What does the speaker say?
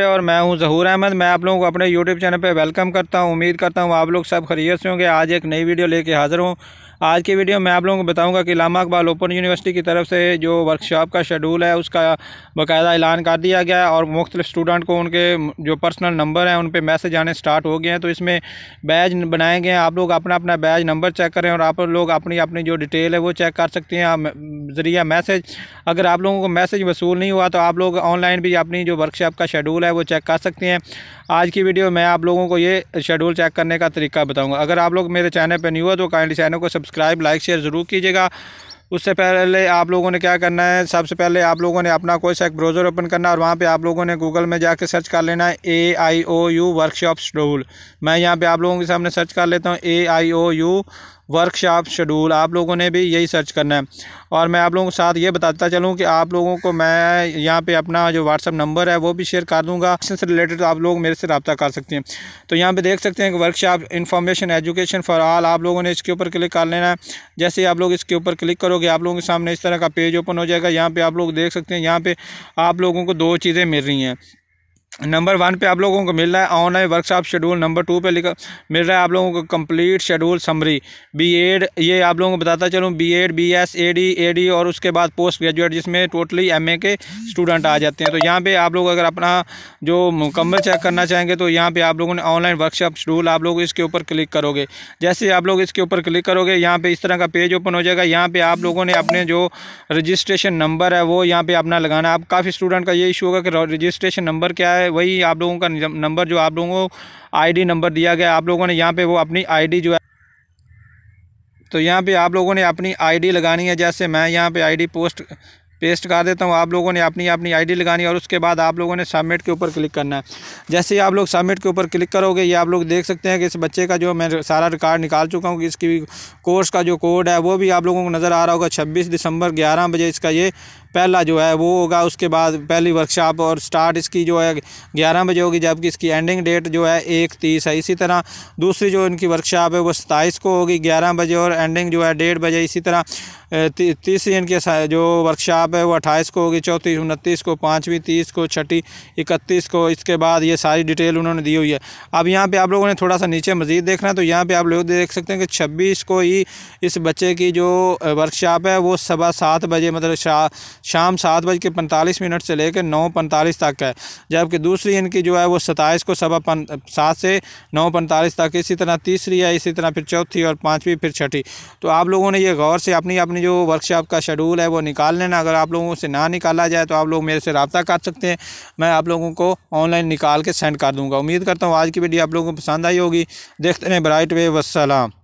और मैं हूं जहूर अहमद मैं आप लोगों को अपने यूट्यूब चैनल पर वेलकम करता हूं उम्मीद करता हूं आप लोग सब खरीद से होंगे आज एक नई वीडियो लेके हाज़िर हूं आज की वीडियो में आप लोगों को बताऊंगा कि लामा अकबाल ओपन यूनिवर्सिटी की तरफ से जो वर्कशॉप का शेड्यूल है उसका बाकायदा ऐलान कर दिया गया है और मुख्तु स्टूडेंट को उनके जो पर्सनल नंबर हैं उन पर मैसेज आने स्टार्ट हो गए हैं तो इसमें बैज बनाए गए हैं आप लोग अपना अपना बैज नंबर चेक करें और आप लोग अपनी अपनी जो डिटेल है वो चेक कर सकते हैं ज़रिया मैसेज अगर आप लोगों को मैसेज वसूल नहीं हुआ तो आप लोग ऑनलाइन भी अपनी जो वर्कशॉप का शेड्यूल है वो चेक कर सकते हैं आज की वीडियो में आप लोगों को ये शेड्यूल चेक करने का तरीका बताऊँगा अगर आप लोग मेरे चैनल पर नहीं हुआ तो काइंडली चैनल को सब्सक्राइब लाइक शेयर ज़रूर कीजिएगा उससे पहले आप लोगों ने क्या करना है सबसे पहले आप लोगों ने अपना कोई सा एक ब्राउज़र ओपन करना है और वहाँ पे आप लोगों ने गूगल में जाके सर्च कर लेना है A I O U workshop schedule मैं यहाँ पे आप लोगों के सामने सर्च कर लेता हूँ A I O U workshop schedule आप लोगों ने भी यही सर्च करना है और मैं आप लोगों के साथ ये बताता चलूँ कि आप लोगों को मैं यहाँ पे अपना जो व्हाट्सअप नंबर है वो भी शेयर कर दूँगा से रिलेटेड तो आप लोग मेरे से रबता कर सकते हैं तो यहाँ पर देख सकते हैं कि workshop information education for all आप लोगों ने इसके ऊपर क्लिक कर लेना है जैसे आप लोग इसके ऊपर क्लिक करोगे आप लोगों के सामने इस तरह का पेज ओपन हो जाएगा यहाँ पर आप लोग देख सकते हैं यहाँ पर आप लोगों को दो चीज़ें मिल रही हैं नंबर वन पे आप लोगों को मिल रहा है online workshop schedule number two पे लिखा मिल रहा है आप लोगों को कंप्लीट शेड्यूल समरी बीएड ये आप लोगों को बताता चलूँ बीएड बीएस एडी एडी और उसके बाद पोस्ट ग्रेजुएट जिसमें टोटली एमए के स्टूडेंट आ जाते हैं तो यहाँ पे आप लोग अगर अपना जो मुकम्मल चेक करना चाहेंगे तो यहाँ पर आप लोगों ने ऑनलाइन वर्कशॉप शेड्यूल आप लोग इसके ऊपर क्लिक करोगे जैसे आप लोग इसके ऊपर क्लिक करोगे यहाँ पर इस तरह का पेज ओपन हो जाएगा यहाँ पर आप लोगों ने अपने जो रजिस्ट्रेशन नंबर है वो यहाँ पर अपना लगाना अब काफ़ी स्टूडेंट का ये इशू होगा कि रजिस्ट्रेशन नंबर क्या है है वही आप लोगों का नंबर जो आप लोगों को आईडी नंबर दिया गया आप लोगों ने यहाँ पे वो अपनी आईडी जो है तो यहाँ पे आप लोगों ने अपनी आईडी लगानी है जैसे मैं यहाँ पे आईडी पोस्ट पेस्ट कर देता हूँ आप लोगों ने अपनी अपनी आईडी लगानी और उसके बाद आप लोगों ने सबमिट के ऊपर क्लिक करना है जैसे ही आप लोग सबमिट के ऊपर क्लिक करोगे ये आप लोग देख सकते हैं कि इस बच्चे का जो मैं सारा रिकॉर्ड निकाल चुका हूँ कि इसकी कोर्स का जो कोड है वो भी आप लोगों को नज़र आ रहा होगा छब्बीस दिसंबर ग्यारह बजे इसका ये पहला जो है वो होगा उसके बाद पहली वर्कशॉप और स्टार्ट इसकी जो है ग्यारह बजे होगी जबकि इसकी एंडिंग डेट जो है एक तीस है इसी तरह दूसरी जो इनकी वर्कशॉप है वो सताईस को होगी ग्यारह बजे और एंडिंग जो है डेढ़ बजे इसी तरह तीसरी इनके जो वर्कशॉप है वो अट्ठाईस को होगी चौंतीस उनतीस को पाँचवीं तीस को छठी इकतीस को इसके बाद ये सारी डिटेल उन्होंने दी हुई है अब यहाँ पे आप लोगों ने थोड़ा सा नीचे मज़ीद देखना है तो यहाँ पे आप लोग देख सकते हैं कि छब्बीस को ही इस बच्चे की जो वर्कशॉप है वो सुबह सात बजे मतलब शा, शाम सात बज के पैंतालीस मिनट से लेकर नौ पैंतालीस तक है जबकि दूसरी इनकी जो है वो सताईस को सवा सात से नौ पैंतालीस तक इसी तरह तीसरी है इसी तरह फिर चौथी और पाँचवीं फिर छठी तो आप लोगों ने ये गौर से अपनी अपनी जो वर्कशॉप का शेड्यूल है वो निकाल लेना अगर आप लोगों से ना निकाला जाए तो आप लोग मेरे से रबता कर सकते हैं मैं आप लोगों को ऑनलाइन निकाल के सेंड कर दूँगा उम्मीद करता हूँ आज की वीडियो आप लोगों को पसंद आई होगी देखते रहें ब्राइट वे वसलाम